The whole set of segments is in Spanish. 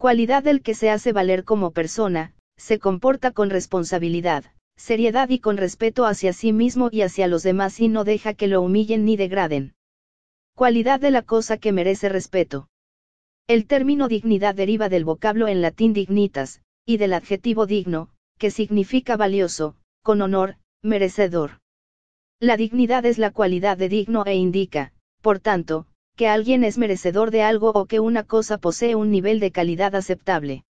cualidad del que se hace valer como persona, se comporta con responsabilidad, seriedad y con respeto hacia sí mismo y hacia los demás y no deja que lo humillen ni degraden. Cualidad de la cosa que merece respeto. El término dignidad deriva del vocablo en latín dignitas, y del adjetivo digno, que significa valioso, con honor, merecedor. La dignidad es la cualidad de digno e indica, por tanto, que alguien es merecedor de algo o que una cosa posee un nivel de calidad aceptable.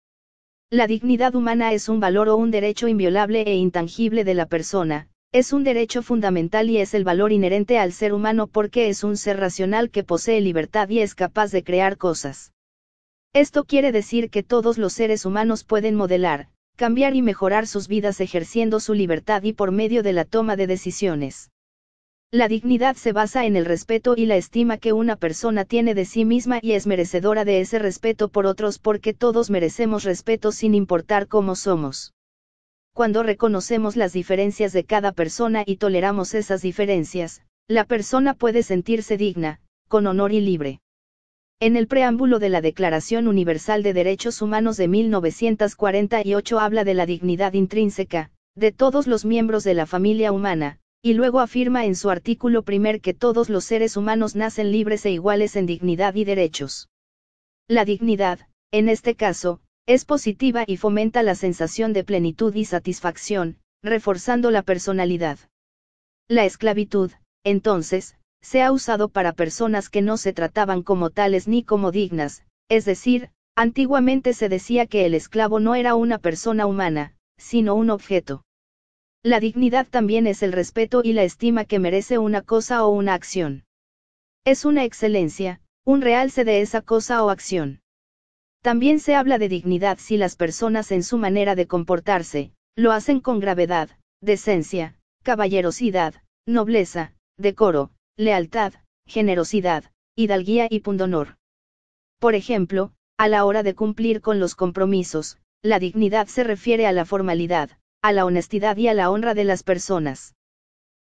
La dignidad humana es un valor o un derecho inviolable e intangible de la persona, es un derecho fundamental y es el valor inherente al ser humano porque es un ser racional que posee libertad y es capaz de crear cosas. Esto quiere decir que todos los seres humanos pueden modelar, cambiar y mejorar sus vidas ejerciendo su libertad y por medio de la toma de decisiones. La dignidad se basa en el respeto y la estima que una persona tiene de sí misma y es merecedora de ese respeto por otros porque todos merecemos respeto sin importar cómo somos. Cuando reconocemos las diferencias de cada persona y toleramos esas diferencias, la persona puede sentirse digna, con honor y libre. En el preámbulo de la Declaración Universal de Derechos Humanos de 1948 habla de la dignidad intrínseca, de todos los miembros de la familia humana, y luego afirma en su artículo primer que todos los seres humanos nacen libres e iguales en dignidad y derechos. La dignidad, en este caso, es positiva y fomenta la sensación de plenitud y satisfacción, reforzando la personalidad. La esclavitud, entonces, se ha usado para personas que no se trataban como tales ni como dignas, es decir, antiguamente se decía que el esclavo no era una persona humana, sino un objeto. La dignidad también es el respeto y la estima que merece una cosa o una acción. Es una excelencia, un realce de esa cosa o acción. También se habla de dignidad si las personas en su manera de comportarse, lo hacen con gravedad, decencia, caballerosidad, nobleza, decoro, lealtad, generosidad, hidalguía y pundonor. Por ejemplo, a la hora de cumplir con los compromisos, la dignidad se refiere a la formalidad, a la honestidad y a la honra de las personas.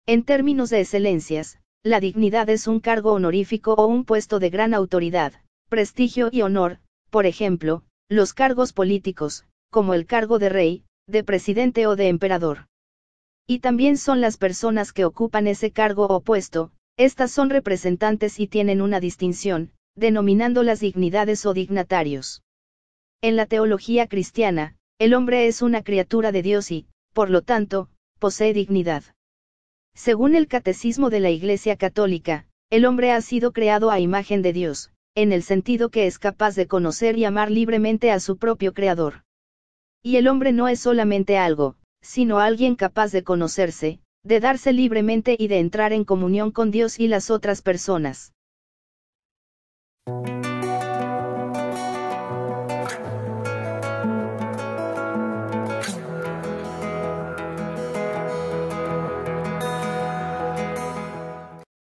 En términos de excelencias, la dignidad es un cargo honorífico o un puesto de gran autoridad, prestigio y honor, por ejemplo, los cargos políticos, como el cargo de rey, de presidente o de emperador. Y también son las personas que ocupan ese cargo o puesto, estas son representantes y tienen una distinción, denominándolas dignidades o dignatarios. En la teología cristiana, el hombre es una criatura de Dios y, por lo tanto, posee dignidad. Según el Catecismo de la Iglesia Católica, el hombre ha sido creado a imagen de Dios, en el sentido que es capaz de conocer y amar libremente a su propio Creador. Y el hombre no es solamente algo, sino alguien capaz de conocerse, de darse libremente y de entrar en comunión con Dios y las otras personas.